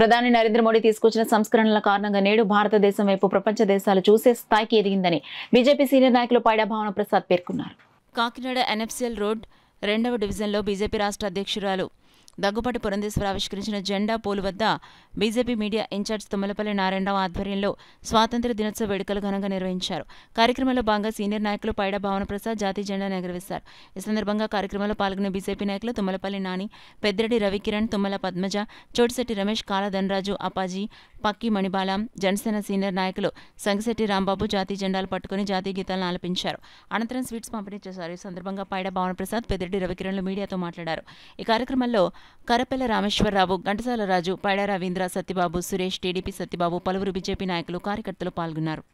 ప్రధాని నరేంద్ర మోడీ తీసుకొచ్చిన సంస్కరణల కారణంగా నేడు భారతదేశం వైపు ప్రపంచ దేశాలు చూసే స్థాయికి ఎదిగిందని బీజేపీ సీనియర్ నాయకులు పైడా భావన ప్రసాద్ పేర్కొన్నారు కాకినాడ ఎన్ఎఫ్సిఎల్ రోడ్ రెండవ డివిజన్లో బీజేపీ రాష్ట్ర అధ్యక్షురాలు దగ్గుపాటి పురంధేశ్వర ఆవిష్కరించిన జెండా పోలు వద్ద BJP media incharge Tummalapalli Narayanarao ఆధ్వర్యంలో స్వాతంత్ర దినోత్సవ వేడుకలు ఘనంగా నిర్వహించారు కార్యక్రమంలో భాగంగా సీనియర్ నాయకులు పైడ భావన ప్రసాద్ జాతీయ జెండాను ఎగరవేశారు ఈ సందర్భంగా కార్యక్రమంలో పాల్గొన్న బీజేపీ నాయకులు తుమ్మలపల్లి నాని పెద్దిరెడ్డి రవికిరణ్ తుమ్మల పద్మజ చోటిశెట్టి రమేష్ కాలధనరాజు అపాజీ పక్కి మణిబాల జనసేన సీనియర్ నాయకులు సంగశెట్టి రాంబాబు జాతీయ జెండాలు పట్టుకుని జాతీయ గీతాలను ఆలపించారు అనంతరం స్వీట్స్ పంపిణీ చేశారు ఈ సందర్భంగా పైడ భావన ప్రసాద్ పెద్దిరెడ్డి రవికిరణ్లు మీడియాతో మాట్లాడారు ఈ కార్యక్రమంలో కరపెల్ల రామేశ్వరరావు ఘంటసాల రాజు పైడా రవీంద్ర సత్యబాబు సురేష్ టీడీపీ సత్యబాబు పలువురు బీజేపీ నాయకులు కార్యకర్తలు పాల్గొన్నారు